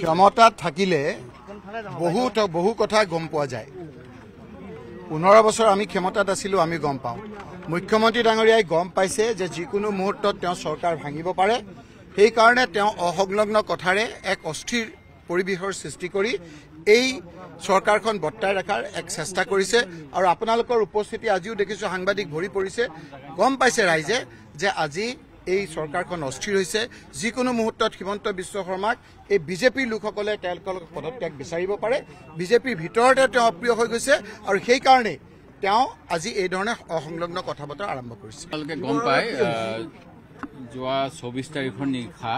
ক্ষমতাত থাকিলে বহুত বহু কথা গম পোৱা যায় পোন্ধৰ বছৰ আমি ক্ষমতাত আছিলোঁ আমি গম পাওঁ মুখ্যমন্ত্ৰী ডাঙৰীয়াই গম পাইছে যে যিকোনো মুহূৰ্তত তেওঁ চৰকাৰ ভাঙিব পাৰে সেইকাৰণে তেওঁ অসংলগ্ন কথাৰে এক অস্থিৰ পৰিৱেশৰ সৃষ্টি কৰি এই চৰকাৰখন বৰ্তাই ৰখাৰ এক চেষ্টা কৰিছে আৰু আপোনালোকৰ উপস্থিতি আজিও দেখিছোঁ সাংবাদিক ভৰি পৰিছে গম পাইছে ৰাইজে যে আজি এই চৰকাৰখন অস্থিৰ হৈছে যিকোনো মুহূৰ্তত হিমন্ত বিশ্ব শৰ্মাক এই বিজেপিৰ লোকসকলে তেওঁলোকৰ পদত্যাগ বিচাৰিব পাৰে বিজেপিৰ ভিতৰতে তেওঁ অপ্ৰিয় হৈ গৈছে আৰু সেইকাৰণে তেওঁ আজি এইধৰণে অসংলগ্ন কথা বতৰা আৰম্ভ কৰিছে গম পায় যোৱা চৌবিছ তাৰিখৰ নিশা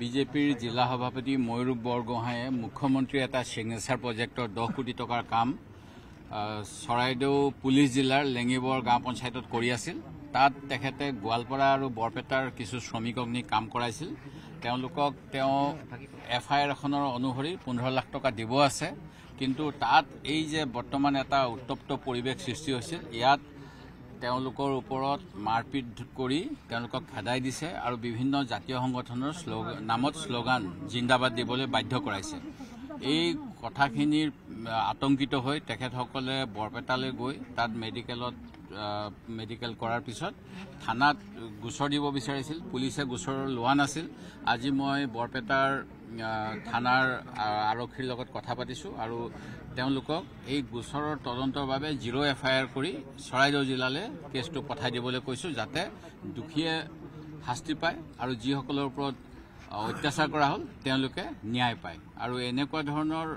বিজেপিৰ জিলা সভাপতি ময়ূৰূপ বৰগোহাঁয়ে মুখ্যমন্ত্ৰীৰ এটা ছিগনেচাৰ প্ৰজেক্টৰ দহ কোটি টকাৰ কাম চৰাইদেউ পুলিচ জিলাৰ লেঙিবৰ গাঁও পঞ্চায়তত কৰি আছিল তাত তেখেতে গোৱালপাৰা আৰু বৰপেটাৰ কিছু শ্ৰমিক অগ্নি কাম কৰাইছিল তেওঁলোকক তেওঁ এফ আই আৰ এখনৰ অনুসৰি পোন্ধৰ লাখ টকা দিব আছে কিন্তু তাত এই যে বৰ্তমান এটা উত্তপ্ত পৰিৱেশ সৃষ্টি হৈছিল ইয়াত তেওঁলোকৰ ওপৰত মাৰপিট কৰি তেওঁলোকক খেদাই দিছে আৰু বিভিন্ন জাতীয় সংগঠনৰ শ্ল নামত শ্লোগান জিন্দাবাদ দিবলৈ বাধ্য কৰাইছে এই কথাখিনিৰ আতংকিত হৈ তেখেতসকলে বৰপেটালৈ গৈ তাত মেডিকেলত মেডিকেল কৰাৰ পিছত থানাত গোচৰ দিব বিচাৰিছিল পুলিচে গোচৰ লোৱা নাছিল আজি মই বৰপেটাৰ থানাৰ আৰক্ষীৰ লগত কথা পাতিছোঁ আৰু তেওঁলোকক এই গোচৰৰ তদন্তৰ বাবে জিৰ' এফ আই আৰ কৰি চৰাইদেউ জিলালৈ কেছটো পঠাই দিবলৈ কৈছোঁ যাতে দোষীয়ে শাস্তি পায় আৰু যিসকলৰ ওপৰত অত্যাচাৰ কৰা হ'ল তেওঁলোকে ন্যায় পায় আৰু এনেকুৱা ধৰণৰ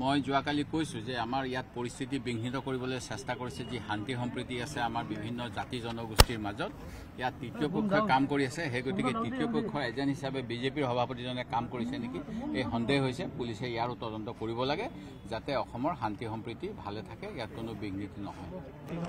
মই যোৱাকালি কৈছোঁ যে আমাৰ ইয়াত পৰিস্থিতি বিঘ্নিত কৰিবলৈ চেষ্টা কৰিছে যি শান্তি সম্প্ৰীতি আছে আমাৰ বিভিন্ন জাতি জনগোষ্ঠীৰ মাজত ইয়াত তৃতীয় পক্ষই কাম কৰি আছে সেই গতিকে তৃতীয় পক্ষৰ এজেণ্ট হিচাপে বিজেপিৰ সভাপতিজনে কাম কৰিছে নেকি এই সন্দেহ হৈছে পুলিচে ইয়াৰো তদন্ত কৰিব লাগে যাতে অসমৰ শান্তি সম্প্ৰীতি ভালে থাকে ইয়াত কোনো বিঘ্নিতি নহয়